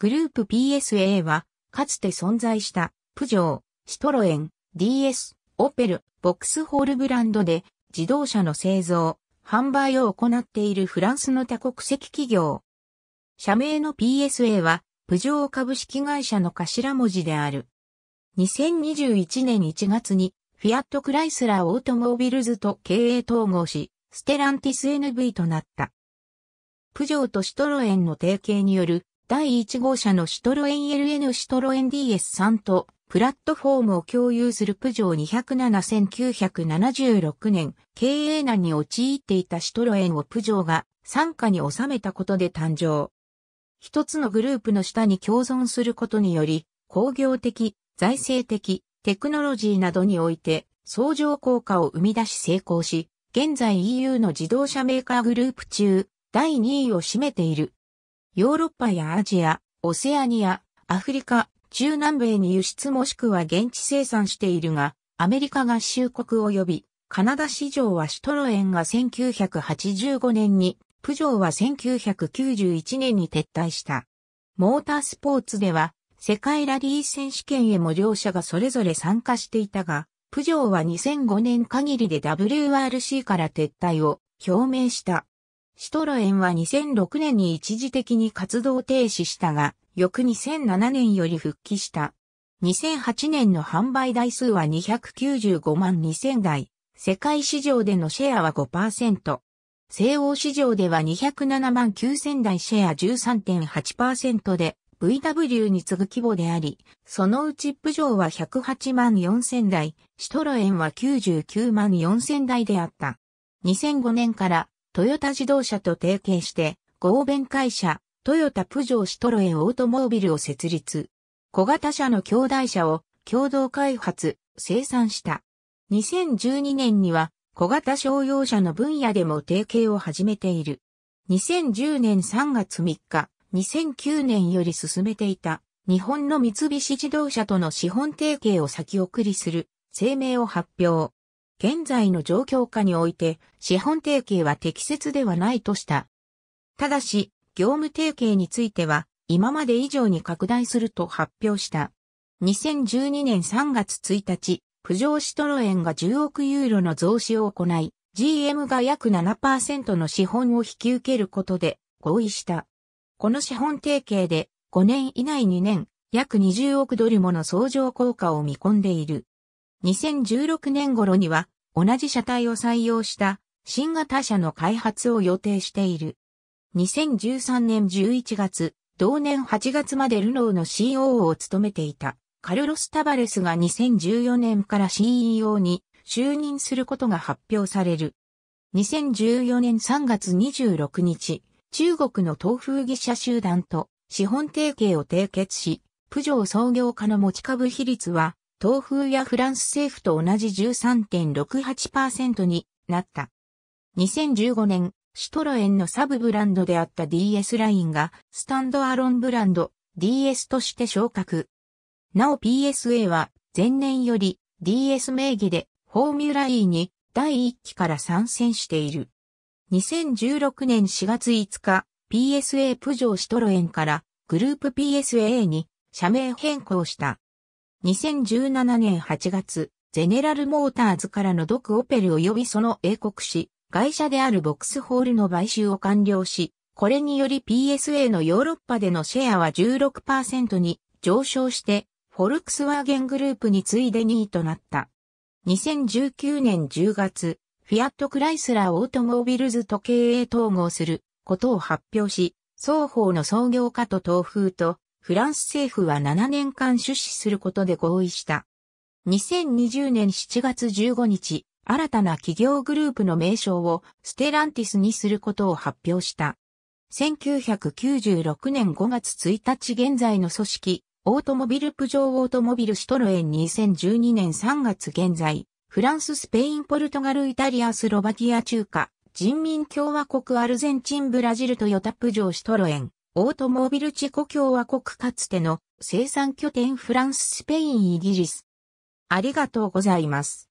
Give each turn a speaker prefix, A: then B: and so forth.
A: グループ PSA は、かつて存在した、プジョー、シトロエン、DS、オペル、ボックスホールブランドで、自動車の製造、販売を行っているフランスの多国籍企業。社名の PSA は、プジョー株式会社の頭文字である。2021年1月に、フィアット・クライスラー・オートモービルズと経営統合し、ステランティス NV となった。プジョーとシトロエンの提携による第1号車のシトロエン LN シトロエン DS3 とプラットフォームを共有するプジョー207-1976年、経営難に陥っていたシトロエンをプジョーが参加に収めたことで誕生。一つのグループの下に共存することにより、工業的、財政的、テクノロジーなどにおいて相乗効果を生み出し成功し、現在 EU の自動車メーカーグループ中、第2位を占めている。ヨーロッパやアジア、オセアニア、アフリカ、中南米に輸出もしくは現地生産しているが、アメリカ合衆国及び、カナダ市場はシトロエンが1985年に、プジョーは1991年に撤退した。モータースポーツでは、世界ラリー選手権へも両者がそれぞれ参加していたが、プジョーは2005年限りで WRC から撤退を表明した。シトロエンは2006年に一時的に活動停止したが、翌2007年より復帰した。2008年の販売台数は295万2000台。世界市場でのシェアは5%。西欧市場では207万9000台シェア13.8%で VW に次ぐ規模であり、そのうちプジョーは108万4000台、シトロエンは99万4000台であった。2005年からトヨタ自動車と提携して、合弁会社、トヨタプジョーシトロエンオートモービルを設立。小型車の兄弟車を共同開発、生産した。2012年には小型商用車の分野でも提携を始めている。2010年3月3日、2009年より進めていた日本の三菱自動車との資本提携を先送りする声明を発表。現在の状況下において資本提携は適切ではないとした。ただし、業務提携については今まで以上に拡大すると発表した。2012年3月1日、浮上ョシトロエンが10億ユーロの増資を行い、GM が約7%の資本を引き受けることで合意した。この資本提携で5年以内2年約20億ドルもの相乗効果を見込んでいる。2016年頃には同じ車体を採用した新型車の開発を予定している。2013年11月、同年8月までルノーの COO を務めていたカルロス・タバレスが2014年から CEO に就任することが発表される。2014年3月26日、中国の東風技社集団と資本提携を締結し、プジョー創業家の持ち株比率は東風やフランス政府と同じ13.68%になった。2015年、シトロエンのサブブランドであった DS ラインがスタンドアロンブランド DS として昇格。なお PSA は前年より DS 名義でフォーミュラ E に第1期から参戦している。2016年4月5日、PSA プジョーシトロエンからグループ PSA に社名変更した。2017年8月、ゼネラルモーターズからのドクオペル及びその英国紙、会社であるボックスホールの買収を完了し、これにより PSA のヨーロッパでのシェアは16%に上昇して、フォルクスワーゲングループに次いで2位となった。2019年10月、フィアット・クライスラー・オートモービルズと経営統合することを発表し、双方の創業家と東風とフランス政府は7年間出資することで合意した。2020年7月15日、新たな企業グループの名称をステランティスにすることを発表した。1996年5月1日現在の組織、オートモビルプジョーオートモビルシトロエン2012年3月現在、フランス、スペイン、ポルトガル、イタリア、スロバキア、中華、人民共和国、アルゼンチン、ブラジル、トヨタプジョーシトロエン、オートモービルチェコ共和国かつての生産拠点フランススペインイギリス。ありがとうございます。